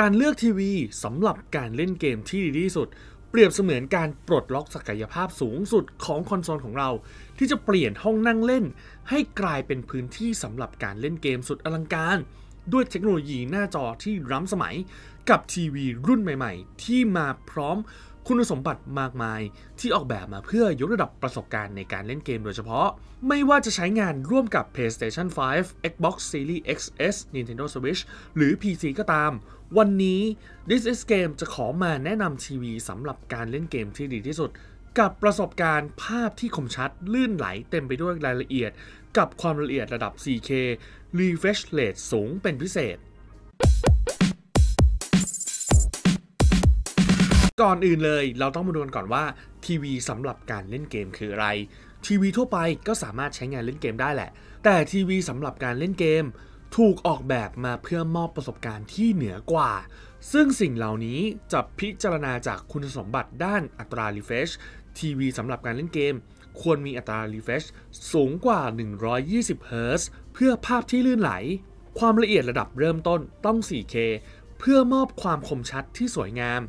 การเลือกทีวีสำหรับการเล่นเกมที่ดีที่สุด เปรียบเสมือนการปลดล็อกศักยภาพสูงสุดของคอนโซลของเรา ที่จะเปลี่ยนห้องนั่งเล่นให้กลายเป็นพื้นที่สำหรับการเล่นเกมสุดอลังการด้วยเทคโนโลยีหน้าจอที่ร้ำสมัยกับทีวีรุ่นใหม่ ๆ ที่มาพร้อมคุณสมบัติมากมาย ที่ออกแบบมาเพื่อยกระดับประสบการณ์ในการเล่นเกมโดยเฉพาะ ไม่ว่าจะใช้งานร่วมกับ PlayStation 5 Xbox Series XS Nintendo Switch หรือ PC ก็ตาม วันนี้ This is Game จะขอมาแนะนำทีวีสำหรับการเล่นเกมที่ดีที่สุดกับประสบการณ์ภาพที่คมชัดลื่นไหลเต็มไปด้วยรายละเอียด กับความละเอียดระดับ 4K refresh rate สูงเป็นพิเศษ ก่อนอื่นเลยเราต้องมาดูกันก่อนว่าทีวีสำหรับการเล่นเกมคืออะไรทีวีทั่วไปก็สามารถใช้งานเล่นเกมได้แหละ แต่ทีวีสำหรับการเล่นเกม ถูกออกแบบมาเพื่อมอบประสบการณ์ที่เหนือกว่า ซึ่งสิ่งเหล่านี้จะพิจารณาจากคุณสมบัติด้านอัตรา refresh ทีวีสำหรับการเล่นเกม ควรมีอัตรา refresh สูงกว่า120 Hz เพื่อภาพที่ลื่นไหล ความละเอียดระดับเริ่มต้นต้อง 4K เพื่อมอบความคมชัดที่สวยงาม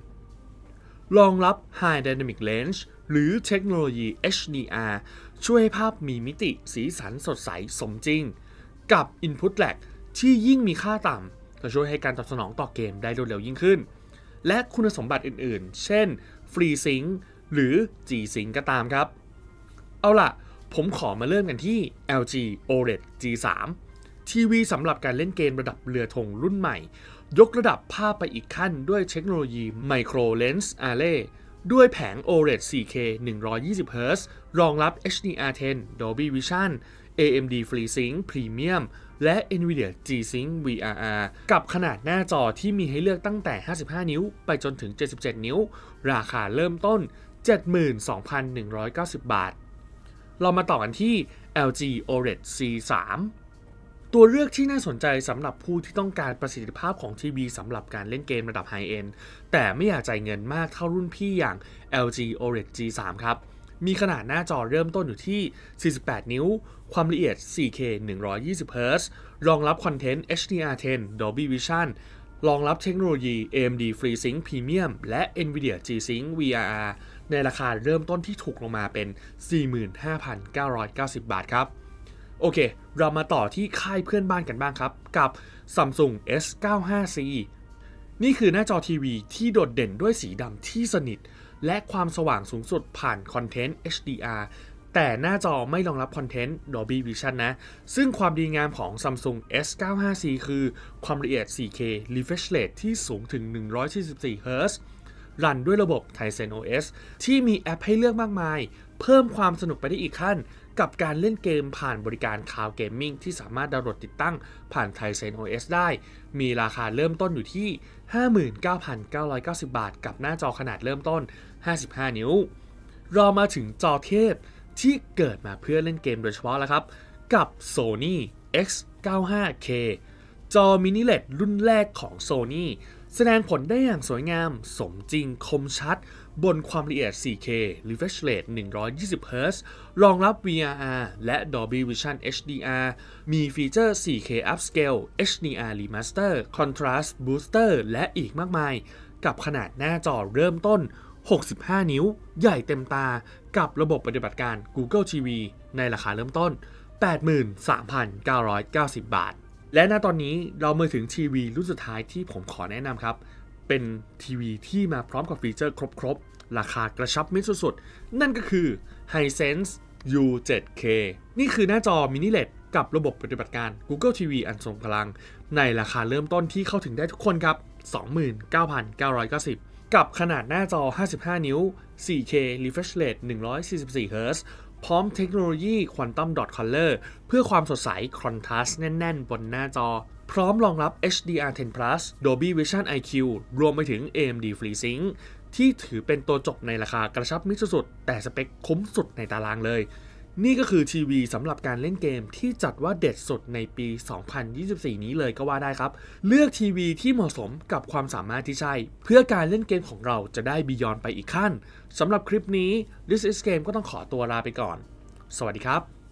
รองรับ High Dynamic Range หรือเทคโนโลยี HDR ช่วยให้ภาพมีมิติสีสันสดใสสมจริง กับ Input Lag ที่ยิ่งมีค่าต่ำจะช่วยให้การตอบสนองต่อเกมได้รวดเร็วยิ่งขึ้น และคุณสมบัติอื่นๆ เช่น FreeSync หรือจีสิงก็ตามครับ เอาล่ะ ผมขอมาเริ่มกันที่ LG OLED G3 ทีวีสำหรับการเล่นเกมระดับเรือธงรุ่นใหม่ ยกระดับภาพไปอีกขั้นด้วยเทคโนโลยีไมโครเลนส์อาร์เรด้วยแผง OLED 4K 120 Hz รองรับ HDR10 Dolby Vision AMD FreeSync Premium และ NVIDIA G-Sync VRR กับขนาดหน้าจอที่มีให้เลือกตั้งแต่ 55 นิ้วไปจนถึง 77 นิ้ว ราคาเริ่มต้น72,190 บาท เรามาต่อกันที่ LG OLED C3 ตัวเลือกที่น่าสนใจสำหรับผู้ที่ต้องการประสิทธิภาพของทีวีสำหรับการเล่นเกมระดับไฮเอนด์แต่ไม่อยากจ่ายเงินมากเท่ารุ่นพี่อย่าง LG OLED G3 ครับ มีขนาดหน้าจอเริ่มต้นอยู่ที่ 48 นิ้ว ความละเอียด 4K 120Hz รองรับคอนเทนต์ HDR10 Dolby Vision รองรับเทคโนโลยี AMD FreeSync Premium และ NVIDIA G-Sync VRR ในราคาเริ่มต้นที่ถูกลงมาเป็น 45,990 บาทครับ โอเค เรามาต่อที่ค่ายเพื่อนบ้านกันบ้างครับ กับ Samsung S95C นี่คือหน้าจอทีวีที่โดดเด่นด้วยสีดำที่สนิท และความสว่างสูงสุดผ่านคอนเทนต์ HDR แต่หน้าจอไม่รองรับคอนเทนต์ Dolby Vision นะ ซึ่งความดีงามของ Samsung S95C คือความละเอียด 4K refresh rate ที่สูงถึง144 Hz รันด้วยระบบ Tizen OS ที่มีแอปให้เลือกมากมาย เพิ่มความสนุกไปได้อีกขั้น กับการเล่นเกมผ่านบริการ Cloud Gaming ที่สามารถดาวน์โหลดติดตั้งผ่าน Tizen OS ได้มีราคาเริ่มต้นอยู่ที่ 59,990 บาท กับหน้าจอขนาดเริ่มต้น 55นิ้วรอมาถึงจอเทพที่เกิดมาเพื่อเล่นเกมโดยเฉพาะแล้วครับ กับ Sony X95K จอมินิเลดรุ่นแรกของ Sony แสดงผลได้อย่างสวยงาม สมจริงคมชัด บนความละเอียด 4K refresh rate 120Hz รองรับ VRR และ Dolby Vision HDR มีฟีเจอร์ 4K upscale HDR remaster contrast booster และอีกมากมาย กับขนาดหน้าจอเริ่มต้น65 นิ้ว ใหญ่เต็มตากับระบบปฏิบัติการ Google TV ในราคาเริ่มต้น 83,990 บาท และณตอนนี้เรามาถึงทีวีรุ่นสุดท้ายที่ผมขอแนะนำครับ เป็นทีวี ที่มาพร้อมกับฟีเจอร์ครบๆราคากระชับมิตรสุดๆ นั่นก็คือ Hisense U7K นี่คือหน้าจอมินิเลดกับระบบปฏิบัติการ Google TV อันทรงพลัง ในราคาเริ่มต้นที่เข้าถึงได้ทุกคนครับ 29,990กับขนาดหน้าจอ 55 นิ้ว 4K refresh rate 144 Hz พร้อมเทคโนโลยี Quantum Dot Color เพื่อความสดใส คอนทราสต์แน่น ๆ บนหน้าจอ พร้อมรองรับ HDR10 Plus Dolby Vision IQ รวมไปถึง AMD FreeSync ที่ถือเป็นตัวจบในราคากระชับมิตรสุด แต่สเปคคุ้มสุดในตารางเลยนี่ก็คือทีวีสำหรับการเล่นเกมที่จัดว่าเด็ดสุดในปี 2024 นี้เลยก็ว่าได้ครับ เลือกทีวีที่เหมาะสมกับความสามารถที่ใช่ เพื่อการเล่นเกมของเราจะได้บียอนไปอีกขั้นสำหรับคลิปนี้ This is Game ก็ต้องขอตัวลาไปก่อน สวัสดีครับ